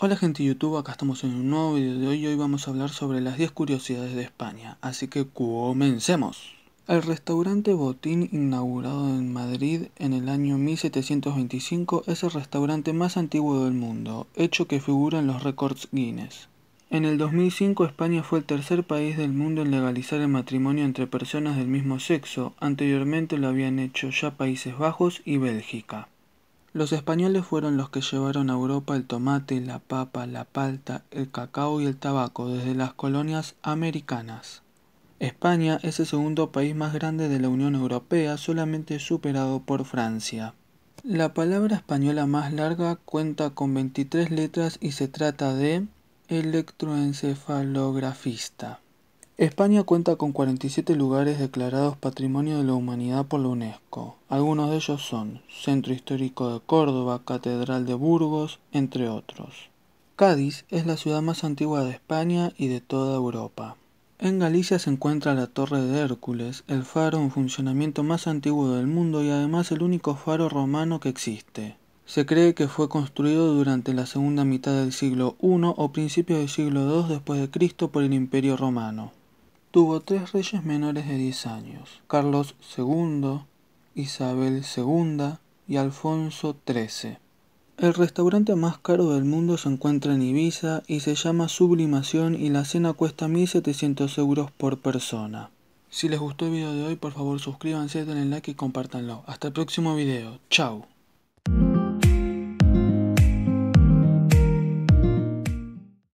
Hola gente de YouTube, acá estamos en un nuevo video de hoy hoy vamos a hablar sobre las 10 curiosidades de España, así que comencemos. El restaurante Botín, inaugurado en Madrid en el año 1725, es el restaurante más antiguo del mundo, hecho que figura en los récords Guinness. En el 2005 España fue el tercer país del mundo en legalizar el matrimonio entre personas del mismo sexo, anteriormente lo habían hecho ya Países Bajos y Bélgica. Los españoles fueron los que llevaron a Europa el tomate, la papa, la palta, el cacao y el tabaco desde las colonias americanas. España es el segundo país más grande de la Unión Europea, solamente superado por Francia. La palabra española más larga cuenta con 23 letras y se trata de electroencefalografista. España cuenta con 47 lugares declarados Patrimonio de la Humanidad por la UNESCO. Algunos de ellos son Centro Histórico de Córdoba, Catedral de Burgos, entre otros. Cádiz es la ciudad más antigua de España y de toda Europa. En Galicia se encuentra la Torre de Hércules, el faro en funcionamiento más antiguo del mundo y además el único faro romano que existe. Se cree que fue construido durante la segunda mitad del siglo I o principios del siglo II después de Cristo por el Imperio Romano. Tuvo tres reyes menores de 10 años, Carlos II, Isabel II y Alfonso XIII. El restaurante más caro del mundo se encuentra en Ibiza y se llama Sublimación y la cena cuesta 1.700 euros por persona. Si les gustó el video de hoy por favor suscríbanse, denle like y compártanlo. Hasta el próximo video. Chao.